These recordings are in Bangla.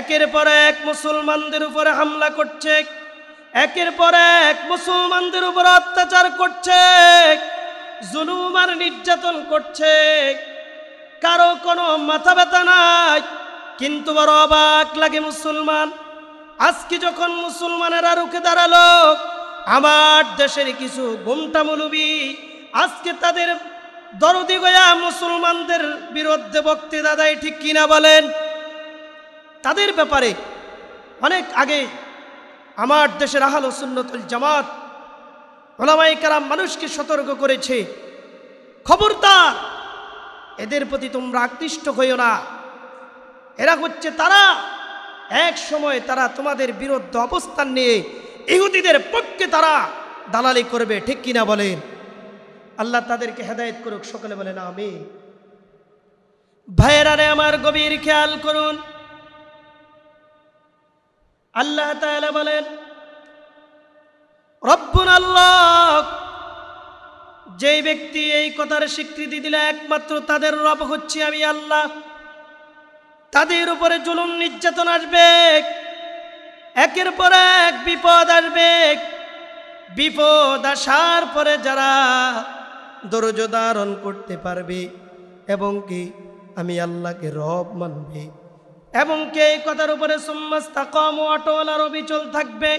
একের পর এক মুসলমানদের উপরে হামলা করছে একের পর এক মুসলমানদের উপর অত্যাচার করছে জুলুমার নির্যাতন করছে কারো কোনো মাথা ব্যথা নাই কিন্তু বড় অবাক লাগে মুসলমান আজকে যখন মুসলমানেরা রুখে দাঁড়ালো আমার দেশের কিছু গুমটা মুলুবি আজকে তাদের দরদি গয়া মুসলমানদের বিরুদ্ধে বক্তৃতা দেয় ঠিক কিনা বলেন তাদের ব্যাপারে অনেক আগে আমার দেশের আহাল সুন্নতুল জামাত ওলামাই কারাম মানুষকে সতর্ক করেছে খবরদার এদের প্রতি তোমরা আকৃষ্ট হইও না এরা হচ্ছে তারা এক সময় তারা তোমাদের বিরুদ্ধে অবস্থান নিয়ে ইহুদিদের পক্ষে তারা দালালি করবে ঠিক কিনা বলেন আল্লাহ তাদেরকে হেদায়ত করুক সকলে বলেন আমি ভাইয়েরারে আমার গভীর খেয়াল করুন আল্লাহ তাআলা বলেন রব্বুন আল্লাহ যেই ব্যক্তি এই কথার স্বীকৃতি দিলে একমাত্র তাদের রব হচ্ছে আমি আল্লাহ তাদের উপরে জুলুম নির্যাতন আসবে একের পর এক বিপদ আসবে বিপদ আসার পরে যারা ধৈর্য ধারণ করতে পারবে এবং কি আমি আল্লাহকে রব মানবে এবং কে এই কথার উপরে সুম্মাস্তা কম অটোলা রবি চল থাকবে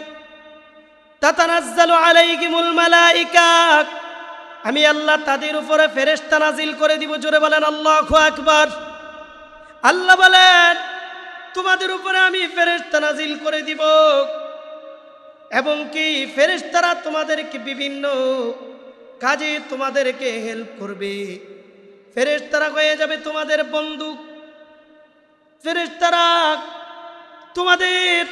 আমি আল্লাহ তাদের উপরে ফেরেস্তা নাজিল করে দিব জোরে বলেন আল্লাহ আকবার আল্লাহ বলেন তোমাদের উপরে আমি ফেরেস্তা নাজিল করে দিব এবং কি ফেরেশতারা তোমাদেরকে বিভিন্ন কাজে তোমাদেরকে হেল্প করবে ফেরেশতারা হয়ে যাবে তোমাদের বন্দুক ফেরেশতারা তোমাদের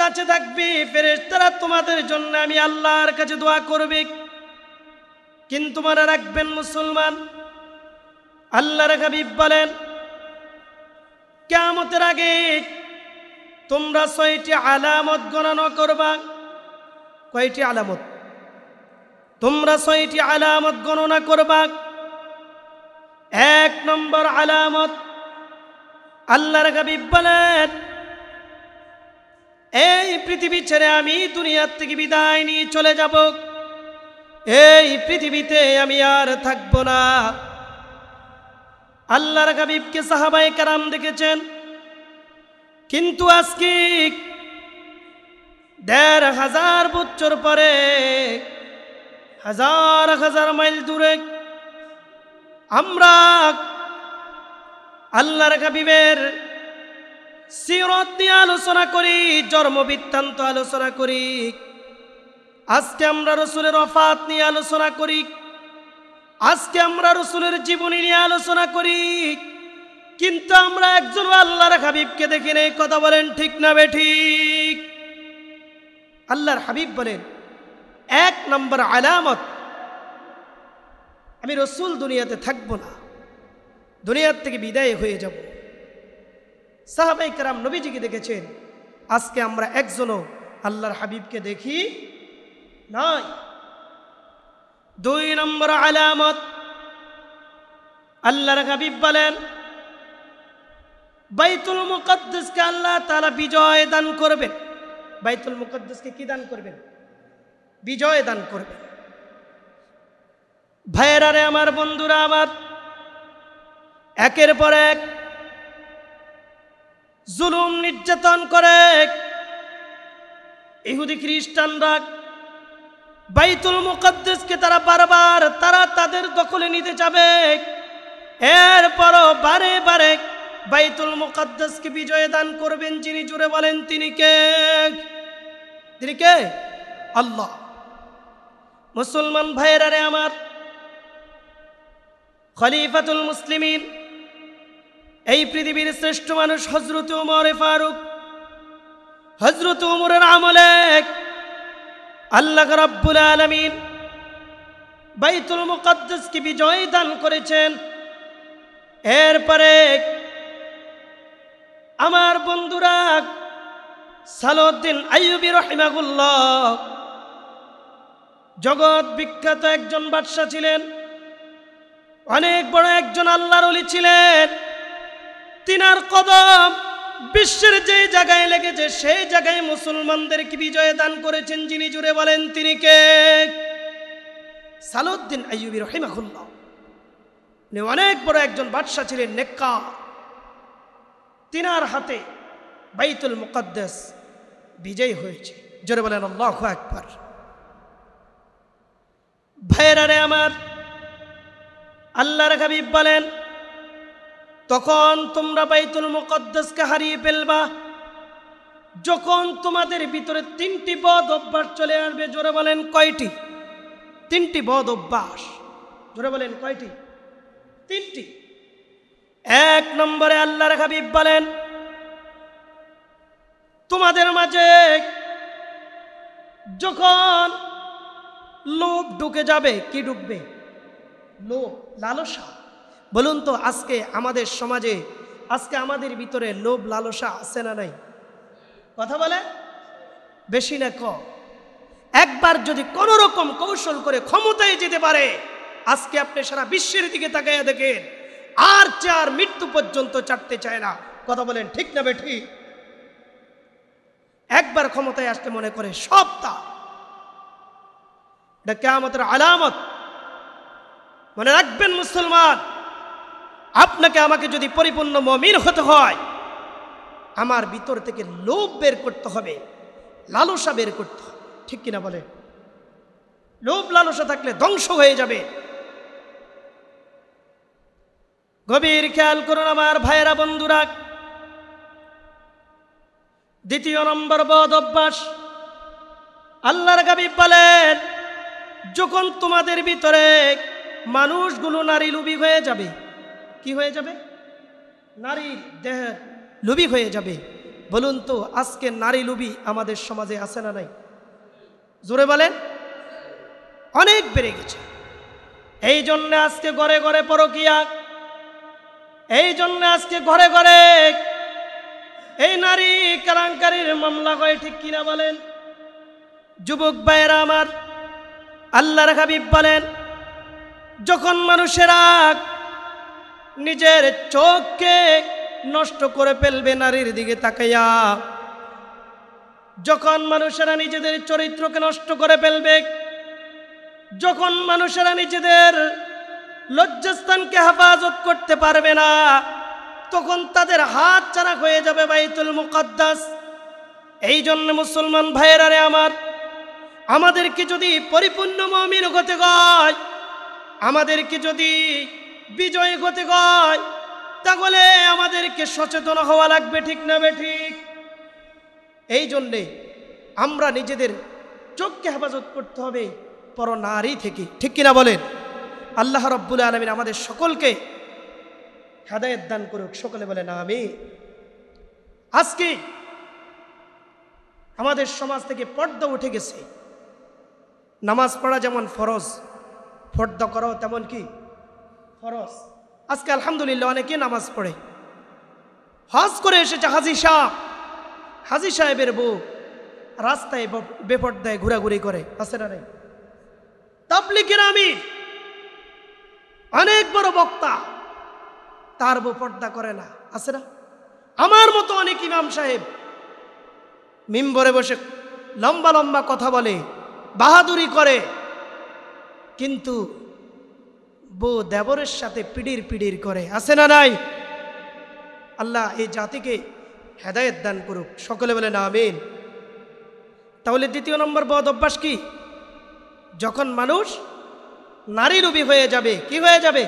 কাছে থাকবে ফেরেশতারা তোমাদের জন্য আমি আল্লাহর কাছে দোয়া করবে কিন্তু মনে রাখবেন মুসলমান আল্লাহর হাবিব বলেন কেমতের আগে তোমরা ছয়টি আলামত গণনা করবা কয়টি আলামত তোমরা ছয়টি আলামত গণনা করবা এক নম্বর আলামত আল্লাহর হাবিব বলেন এই পৃথিবী ছেড়ে আমি দুনিয়ার থেকে বিদায় নিয়ে চলে যাব এই পৃথিবীতে আমি আর থাকব না আল্লাহর কাবিবকে সাহাবাই কারাম দেখেছেন কিন্তু আজকে দেড় হাজার বছর পরে হাজার হাজার মাইল দূরে আমরা আল্লাহর হাবিবের সিরত নিয়ে আলোচনা করি জন্মবৃত্তান্ত আলোচনা করি আজকে আমরা রসুলের অফাত নিয়ে আলোচনা করি আজকে আমরা রসুলের জীবনী নিয়ে আলোচনা করি কিন্তু আমরা একজন আল্লাহর হাবিবকে দেখি নেই কথা বলেন ঠিক না বে ঠিক আল্লাহর হাবিব বলেন এক নম্বর আলামত আমি রসুল দুনিয়াতে থাকবো না দুনিয়ার থেকে বিদায় হয়ে যাব সাহাবাই কারাম নবীজিকে দেখেছেন আজকে আমরা একজনও আল্লাহর হাবিবকে দেখি নাই দুই নম্বর আলামত আল্লাহর হাবিব বলেন বাইতুল মুকদ্দসকে আল্লাহ তালা বিজয় দান করবেন বাইতুল মুকদ্দসকে কি দান করবেন বিজয় দান করবেন ভাইরারে আমার বন্ধুরা আমার একের পর এক জুলুম নির্যাতন করে ইহুদি খ্রিস্টানরা বাইতুল মুকদ্দেশকে তারা বারবার তারা তাদের দখলে নিতে যাবে এরপরও বারে বারে বাইতুল মুকদ্দেশকে বিজয় দান করবেন যিনি জুড়ে বলেন তিনি কে তিনি কে আল্লাহ মুসলমান ভাইয়েরারে আমার খলিফাতুল মুসলিমিন এই পৃথিবীর শ্রেষ্ঠ মানুষ হজরত উমরে ফারুক হজরত উমরের আমলে আল্লাহ রাব্বুল আলমিন বাইতুল মুকদ্দাসকে বিজয় দান করেছেন এরপরে আমার বন্ধুরা সালউদ্দিন আইয়ুবি রহিমাগুল্লাহ জগৎ বিখ্যাত একজন বাদশাহ ছিলেন অনেক বড় একজন আল্লাহর অলি ছিলেন তিনার কদম বিশ্বের যে জায়গায় লেগেছে সেই জায়গায় মুসলমানদের কি বিজয় দান করেছেন যিনি জুড়ে বলেন তিনি কে সালুদ্দিন আইয়ুবি রহিমাহুল্লাহ উনি অনেক বড় একজন বাদশাহ ছিলেন নেক্কা তিনার হাতে বাইতুল মুকদ্দেশ বিজয়ী হয়েছে জোরে বলেন আল্লাহ একবার আরে আমার আল্লাহর হাবিব বলেন তখন তোমরা বাইতুল মুকদ্দাসকে হারিয়ে ফেলবা যখন তোমাদের ভিতরে তিনটি বদ অভ্যাস চলে আসবে জোরে বলেন কয়টি তিনটি বদ অভ্যাস জোরে বলেন কয়টি তিনটি এক নম্বরে আল্লাহর হাবিব বলেন তোমাদের মাঝে যখন লোভ ঢুকে যাবে কি ঢুকবে লোভ লালসা বলুন তো আজকে আমাদের সমাজে আজকে আমাদের ভিতরে লোভ লালসা আছে না নাই কথা বলে বেশি না ক একবার যদি কোনো রকম কৌশল করে ক্ষমতায় যেতে পারে আজকে আপনি সারা বিশ্বের দিকে তাকাইয়া দেখেন আর চার মৃত্যু পর্যন্ত চাটতে চায় না কথা বলেন ঠিক না বেঠি একবার ক্ষমতায় আসতে মনে করে সব তা এটা কেমতের আলামত মনে রাখবেন মুসলমান আপনাকে আমাকে যদি পরিপূর্ণ মমিন হতে হয় আমার ভিতর থেকে লোভ বের করতে হবে লালসা বের করতে হবে ঠিক কিনা বলে লোভ লালসা থাকলে ধ্বংস হয়ে যাবে গভীর খেয়াল করুন আমার ভাইয়েরা বন্ধুরা দ্বিতীয় নম্বর বদ অভ্যাস আল্লাহর গাবি বলেন যখন তোমাদের ভিতরে মানুষগুলো নারী লুবি হয়ে যাবে কি হয়ে যাবে নারীর দেহ লুবি হয়ে যাবে বলুন তো আজকে নারী লুবি আমাদের সমাজে আছে না নাই জোরে বলেন অনেক বেড়ে গেছে এই জন্য আজকে ঘরে ঘরে পরকিয়া এই জন্য আজকে ঘরে ঘরে এই নারী কালাঙ্কারীর মামলা হয় ঠিক কিনা বলেন যুবক ভাইয়েরা আমার আল্লাহ হাবিব বলেন যখন মানুষেরা নিজের চোখকে নষ্ট করে ফেলবে নারীর দিকে তাকাইয়া যখন মানুষেরা নিজেদের চরিত্রকে নষ্ট করে ফেলবে যখন মানুষেরা নিজেদের লজ্জাস্থানকে হেফাজত করতে পারবে না তখন তাদের হাত চারা হয়ে যাবে বাইতুল মুকদ্দাস এই জন্য মুসলমান ভাইয়েরা রে আমার আমাদেরকে যদি পরিপূর্ণ মমিন হতে হয় আমাদেরকে যদি বিজয়ী গতি কয় তাহলে আমাদেরকে সচেতন হওয়া লাগবে ঠিক না ঠিক এই জন্যে আমরা নিজেদের চোখকে হেফাজত করতে হবে পর নারী থেকে ঠিক কিনা বলেন আল্লাহ রব্বুল আলমিন আমাদের সকলকে হেদায়ত দান করুক সকলে বলে না আমি আজকে আমাদের সমাজ থেকে পর্দা উঠে গেছে নামাজ পড়া যেমন ফরজ পর্দা করাও তেমন কি ফরজ আজকে আলহামদুলিল্লাহ অনেকে নামাজ পড়ে হজ করে এসেছে হাজি সাহ হাজি সাহেবের বউ রাস্তায় বেপর্দায় ঘোরাঘুরি করে আছে না নেই তাবলিকের অনেক বড় বক্তা তার বউ পর্দা করে না আছে না আমার মতো অনেক ইমাম সাহেব মিম্বরে বসে লম্বা লম্বা কথা বলে বাহাদুরি করে কিন্তু বউ দেবরের সাথে পিড়ির পিড়ির করে আছে না নাই আল্লাহ এই জাতিকে হেদায়ত দান করুক সকলে বলে না আমিন তাহলে দ্বিতীয় নম্বর বদ অভ্যাস কি যখন মানুষ নারী লুবি হয়ে যাবে কি হয়ে যাবে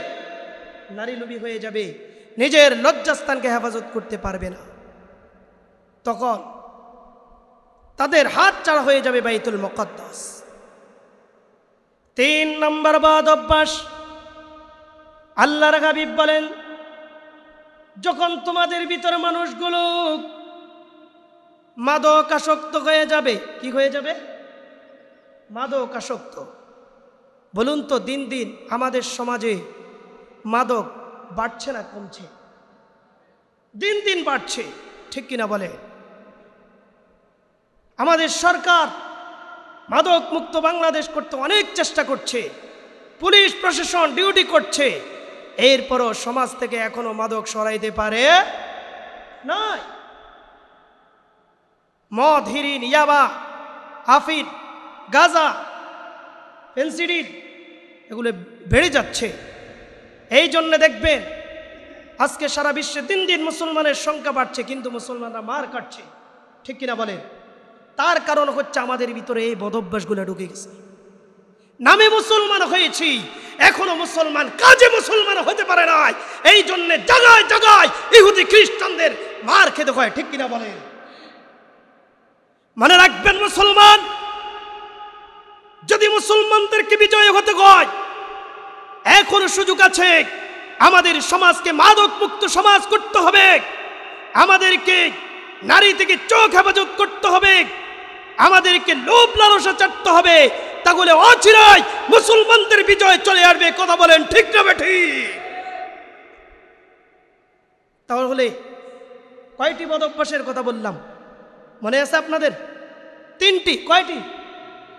নারী লুবি হয়ে যাবে নিজের লজ্জাস্থানকে হেফাজত করতে পারবে না তখন তাদের হাত চাড়া হয়ে যাবে বাইতুল মকদ্দাস তিন নম্বর বদ অভ্যাস আল্লাহর হাবিব বলেন যখন তোমাদের ভিতরে মানুষগুলো মাদক আসক্ত হয়ে যাবে কি হয়ে যাবে মাদক আসক্ত বলুন তো দিন দিন আমাদের সমাজে মাদক বাড়ছে না কমছে দিন দিন বাড়ছে ঠিক কিনা বলে আমাদের সরকার মাদক মুক্ত বাংলাদেশ করতে অনেক চেষ্টা করছে পুলিশ প্রশাসন ডিউটি করছে এরপরও সমাজ থেকে এখনো মাদক সরাইতে পারে নয় মদ হিরিন ইয়াবা আফিন গাজা পেন্সিডিন এগুলো বেড়ে যাচ্ছে এই জন্য দেখবেন আজকে সারা বিশ্বে দিন দিন মুসলমানের সংখ্যা বাড়ছে কিন্তু মুসলমানরা মার কাটছে ঠিক কিনা বলেন তার কারণ হচ্ছে আমাদের ভিতরে এই বদভ্যাসগুলো ঢুকে গেছে নামে মুসলমান হয়েছি এখনো মুসলমান কাজে মুসলমান হতে পারে নাই এই জন্য জাগায় জাগায় ইহুদি খ্রিস্টানদের মার খেতে হয় ঠিক কিনা বলে মনে রাখবেন মুসলমান যদি মুসলমানদেরকে বিজয় হতে হয় এখনো সুযোগ আছে আমাদের সমাজকে মাদক মুক্ত সমাজ করতে হবে আমাদেরকে নারী থেকে চোখ হেফাজত করতে হবে আমাদেরকে লোভ লালসা চাটতে হবে তাহলে অচিরাই মুসলমানদের বিজয় চলে আসবে কথা বলেন ঠিক না ঠিক তাহলে কয়টি বদ অভ্যাসের কথা বললাম মনে আছে আপনাদের তিনটি কয়টি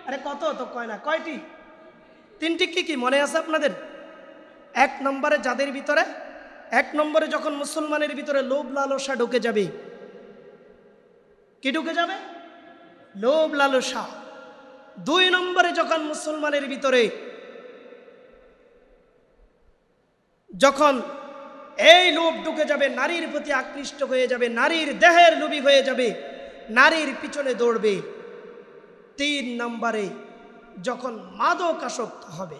আরে কত তো কয় না কয়টি তিনটি কি কি মনে আছে আপনাদের এক নম্বরে যাদের ভিতরে এক নম্বরে যখন মুসলমানের ভিতরে লোভ লালসা ঢুকে যাবে কি ঢুকে যাবে লোভ লালসা দুই নম্বরে যখন মুসলমানের ভিতরে যখন এই লোভ ঢুকে যাবে নারীর প্রতি আকৃষ্ট হয়ে যাবে নারীর দেহের লোভী হয়ে যাবে নারীর পিছনে দৌড়বে তিন নম্বরে যখন মাদক আসক্ত হবে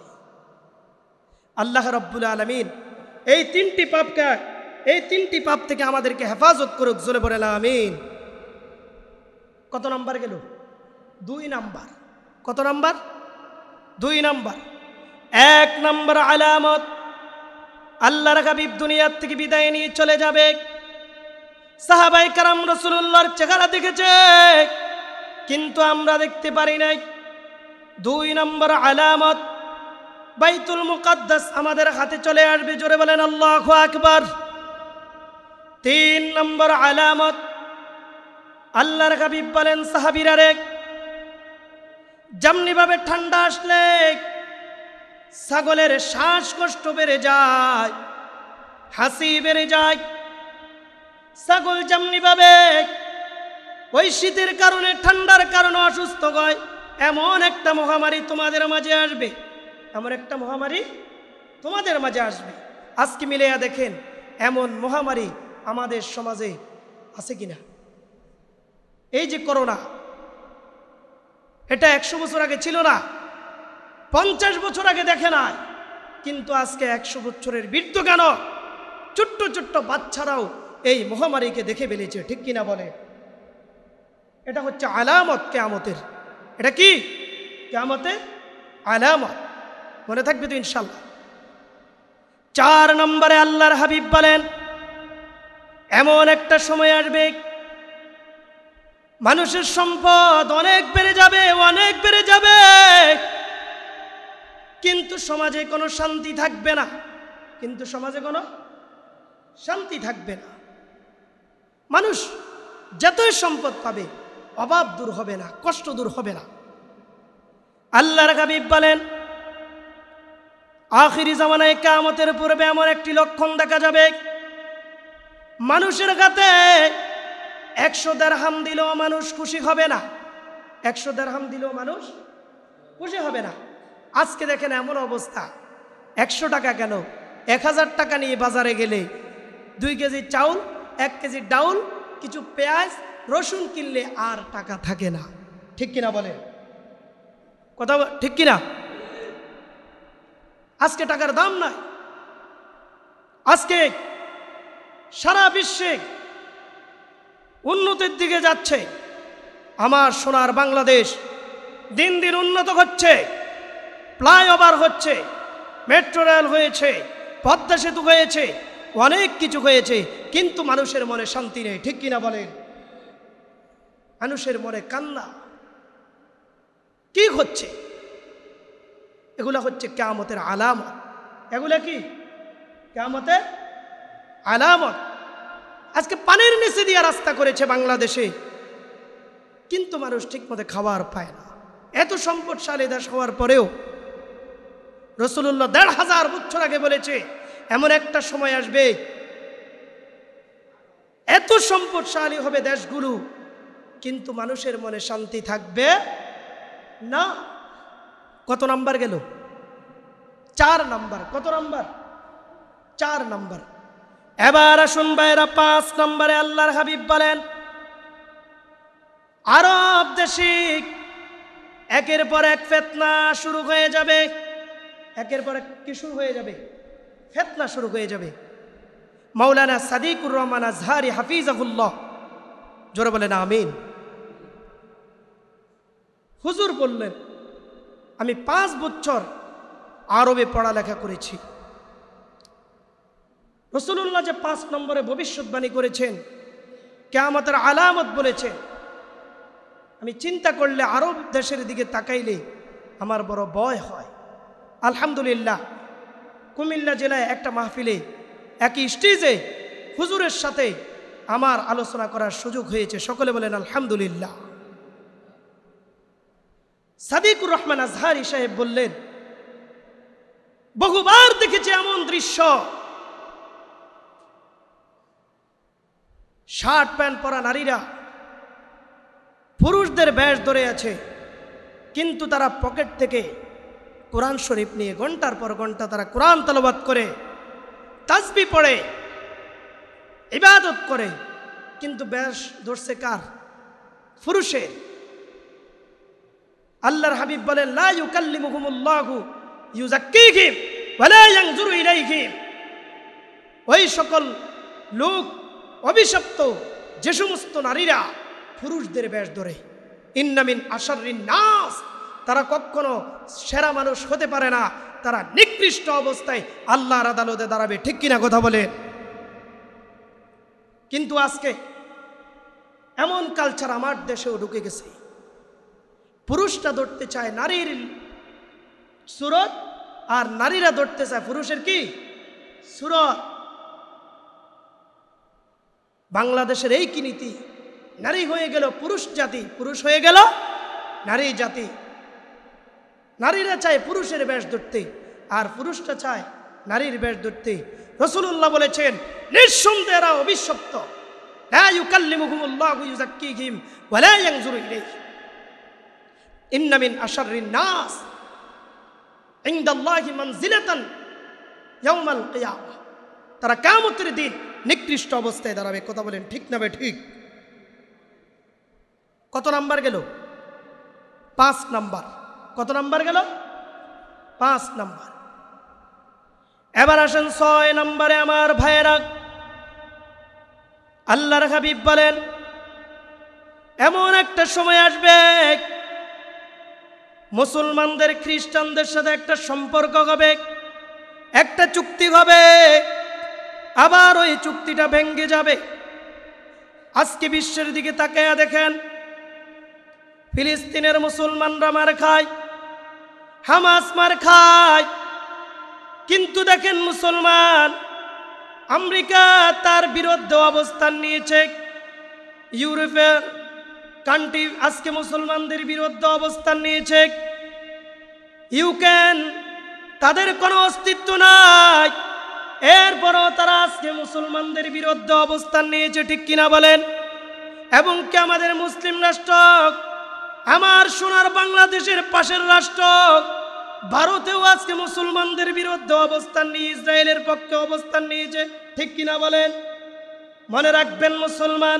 আল্লাহ রব্বুল আলমিন এই তিনটি পাপকে এই তিনটি পাপ থেকে আমাদেরকে হেফাজত করুক জোরে বলে আমিন কত নম্বর গেল দুই নাম্বার কত নাম্বার দুই নাম্বার এক নাম্বার আলামত আল্লাহ হাবিব দুনিয়ার থেকে বিদায় নিয়ে চলে যাবে সাহাবাই কারাম রসুল্লাহর চেহারা দেখেছে কিন্তু আমরা দেখতে পারি নাই দুই নম্বর আলামত বাইতুল মুকাদ্দাস আমাদের হাতে চলে আসবে জোরে বলেন আল্লাহ আকবর তিন নম্বর আলামত আল্লাহ হাবিব বলেন সাহাবিরারেক যেমনিভাবে ঠান্ডা আসলে ছাগলের শ্বাসকষ্ট বেড়ে যায় হাসি বেড়ে যায় ছাগল যেমনিভাবে ওই শীতের কারণে ঠান্ডার কারণে অসুস্থ হয় এমন একটা মহামারী তোমাদের মাঝে আসবে এমন একটা মহামারী তোমাদের মাঝে আসবে আজকে মিলেয়া দেখেন এমন মহামারী আমাদের সমাজে আছে কিনা এই যে করোনা এটা একশো বছর আগে ছিল না পঞ্চাশ বছর আগে দেখে নাই কিন্তু আজকে একশো বছরের বৃদ্ধ কেন ছোট্ট ছোট্ট বাচ্চারাও এই মহামারীকে দেখে ফেলেছে ঠিক কিনা বলে এটা হচ্ছে আলামত কেয়ামতের এটা কি কেয়ামতের আলামত মনে থাকবে তো ইনশাল্লাহ চার নম্বরে আল্লাহর হাবিব বলেন এমন একটা সময় আসবে মানুষের সম্পদ অনেক বেড়ে যাবে অনেক বেড়ে যাবে কিন্তু সমাজে কোনো শান্তি থাকবে না কিন্তু সমাজে কোনো শান্তি থাকবে না মানুষ যতই সম্পদ পাবে অভাব দূর হবে না কষ্ট দূর হবে না আল্লাহর হাবিব বলেন আখিরি জামানায় কামতের পূর্বে আমার একটি লক্ষণ দেখা যাবে মানুষের কাছে একশো দেড়হাম দিলেও মানুষ খুশি হবে না একশো দেড়হাম দিলেও মানুষ খুশি হবে না আজকে দেখেন এমন অবস্থা একশো টাকা কেন এক হাজার টাকা নিয়ে বাজারে গেলে দুই কেজি চাউল এক কেজি ডাউল কিছু পেঁয়াজ রসুন কিনলে আর টাকা থাকে না ঠিক কিনা বলে কথা ঠিক কিনা আজকে টাকার দাম নাই আজকে সারা বিশ্বে উন্নতির দিকে যাচ্ছে আমার সোনার বাংলাদেশ দিন দিন উন্নত হচ্ছে ফ্লাইওভার হচ্ছে মেট্রো রেল হয়েছে পদ্মা সেতু হয়েছে অনেক কিছু হয়েছে কিন্তু মানুষের মনে শান্তি নেই ঠিক কিনা বলেন মানুষের মনে কান্না কি হচ্ছে এগুলা হচ্ছে কেয়ামতের আলামত এগুলা কি কেয়ামতের আলামত আজকে পানির নিচে দিয়ে রাস্তা করেছে বাংলাদেশে কিন্তু মানুষ ঠিকমতো খাবার পায় না এত সম্পদশালী দেশ হওয়ার পরেও রসুল্লাহ দেড় হাজার বছর আগে বলেছে এমন একটা সময় আসবে এত সম্পদশালী হবে দেশগুলো কিন্তু মানুষের মনে শান্তি থাকবে না কত নাম্বার গেল চার নাম্বার কত নাম্বার চার নাম্বার এবার আসুন বাইরা পাঁচ নম্বরে আল্লাহর হাবিব বলেন আরব দেশিক একের পর এক ফেতনা শুরু হয়ে যাবে একের পর এক কি শুরু হয়ে যাবে ফেতনা শুরু হয়ে যাবে মৌলানা সাদিকুর রহমান আজহারি হাফিজ আবুল্লাহ জোরে বলেন আমিন হুজুর বললেন আমি পাঁচ বছর আরবে পড়ালেখা করেছি রসুল্লাহ যে পাঁচ নম্বরে ভবিষ্যৎবাণী করেছেন কেয়ামতের আলামত বলেছেন আমি চিন্তা করলে আরব দেশের দিকে তাকাইলে আমার বড় ভয় হয় আলহামদুলিল্লাহ কুমিল্লা জেলায় একটা মাহফিলে একই স্টেজে হুজুরের সাথে আমার আলোচনা করার সুযোগ হয়েছে সকলে বলেন আলহামদুলিল্লাহ সাদিকুর রহমান আজহারি সাহেব বললেন বহুবার দেখেছে এমন দৃশ্য শার্ট প্যান্ট পরা নারীরা পুরুষদের ব্যাস ধরে আছে কিন্তু তারা পকেট থেকে কোরআন শরীফ নিয়ে ঘন্টার পর ঘন্টা তারা কোরআন তলবাদ করে তাজবি পড়ে ইবাদত করে কিন্তু ব্যাস ধরছে কার পুরুষের আল্লাহর হাবিব বলে ওই সকল লোক অভিশপ্ত যে সমস্ত নারীরা পুরুষদের বেশ ধরে ইন্নামিন আশারিন নাস তারা কখনো সেরা মানুষ হতে পারে না তারা নিকৃষ্ট অবস্থায় আল্লাহর আদালতে দাঁড়াবে ঠিক কিনা কথা বলে কিন্তু আজকে এমন কালচার আমার দেশেও ঢুকে গেছে পুরুষটা ধরতে চায় নারীর সুরত আর নারীরা ধরতে চায় পুরুষের কি সুরত বাংলাদেশের এই কি নীতি নারী হয়ে গেল পুরুষ জাতি পুরুষ হয়ে গেল নারী জাতি নারীরা চায় পুরুষের বেশ ধরতে আর পুরুষটা চায় নারীর বেশ ধরতে রসুল্লাহ বলেছেন নিঃসন্দেহরা অবিশ্বপ্ত নাস তারা কামতের দিন নিকৃষ্ট অবস্থায় দাঁড়াবে কথা বলেন ঠিক নাবে ঠিক কত নাম্বার গেল পাঁচ নাম্বার কত নাম্বার গেল পাঁচ নাম্বার এবার আসেন ছয় নাম্বারে আমার ভাইয়েরা আল্লাহর হাবিব বলেন এমন একটা সময় আসবে মুসলমানদের খ্রিস্টানদের সাথে একটা সম্পর্ক হবে একটা চুক্তি হবে আবার ওই চুক্তিটা ভেঙ্গে যাবে আজকে বিশ্বের দিকে তাকায়া দেখেন ফিলিস্তিনের মুসলমানরা মার খায় হামাস মার খায় কিন্তু দেখেন মুসলমান আমেরিকা তার বিরুদ্ধে অবস্থান নিয়েছে ইউরোপের কান্ট্রি আজকে মুসলমানদের বিরুদ্ধে অবস্থান নিয়েছে ইউক্রেন তাদের কোনো অস্তিত্ব নাই এরপরও তারা আজকে মুসলমানদের বিরুদ্ধে অবস্থান নিয়েছে ঠিক কিনা বলেন এবং কি আমাদের মুসলিম রাষ্ট্র আমার সোনার বাংলাদেশের পাশের রাষ্ট্র ভারতেও আজকে মুসলমানদের বিরুদ্ধে অবস্থান নিয়ে ইসরায়েলের পক্ষে অবস্থান নিয়েছে ঠিক কিনা বলেন মনে রাখবেন মুসলমান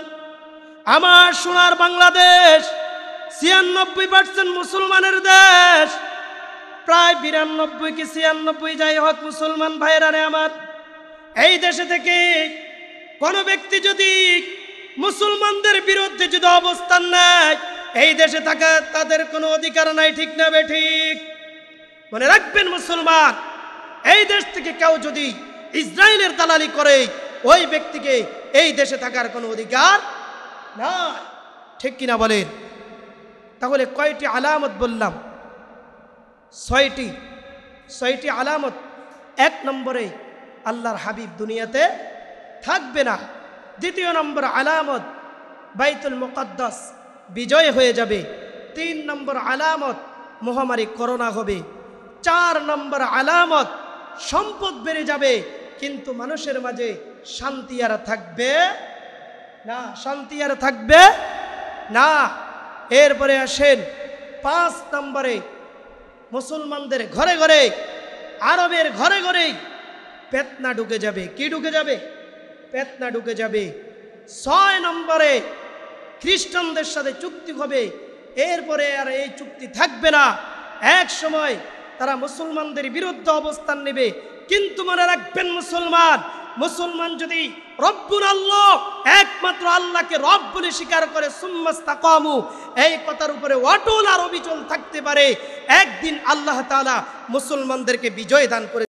আমার সোনার বাংলাদেশ ছিয়ানব্বই পার্সেন্ট মুসলমানের দেশ প্রায় বিরানব্বই কি ছিয়ানব্বই যাই হোক মুসলমান ভাইরারে আমার এই দেশে থেকে কোনো ব্যক্তি যদি মুসলমানদের বিরুদ্ধে যদি অবস্থান নেয় এই দেশে থাকা তাদের কোনো অধিকার নাই ঠিক না বে ঠিক মনে রাখবেন মুসলমান এই দেশ থেকে কেউ যদি ইসরায়েলের দালালি করে ওই ব্যক্তিকে এই দেশে থাকার কোনো অধিকার না ঠিক কিনা বলেন তাহলে কয়টি আলামত বললাম ছয়টি ছয়টি আলামত এক নম্বরে আল্লাহর হাবিব দুনিয়াতে থাকবে না দ্বিতীয় নম্বর আলামত বাইতুল মোকাদ্দাস বিজয় হয়ে যাবে তিন নম্বর আলামত মহামারী করোনা হবে চার নম্বর আলামত সম্পদ বেড়ে যাবে কিন্তু মানুষের মাঝে শান্তি আর থাকবে না শান্তি আর থাকবে না এরপরে আসেন পাঁচ নম্বরে মুসলমানদের ঘরে ঘরে আরবের ঘরে ঘরে পেতনা ঢুকে যাবে কি ঢুকে যাবে পেতনা ঢুকে যাবে ছয় নম্বরে খ্রিস্টানদের সাথে চুক্তি হবে এরপরে আর এই চুক্তি থাকবে না এক সময় তারা মুসলমানদের বিরুদ্ধে অবস্থান নেবে কিন্তু মনে রাখবেন মুসলমান মুসলমান যদি রব্বুল আল্লাহ একমাত্র আল্লাহকে রব বলে স্বীকার করে সুম্মাস্তাকামু এই কথার উপরে অটল আর অবিচল থাকতে পারে একদিন আল্লাহ তাআলা মুসলমানদেরকে বিজয় দান করে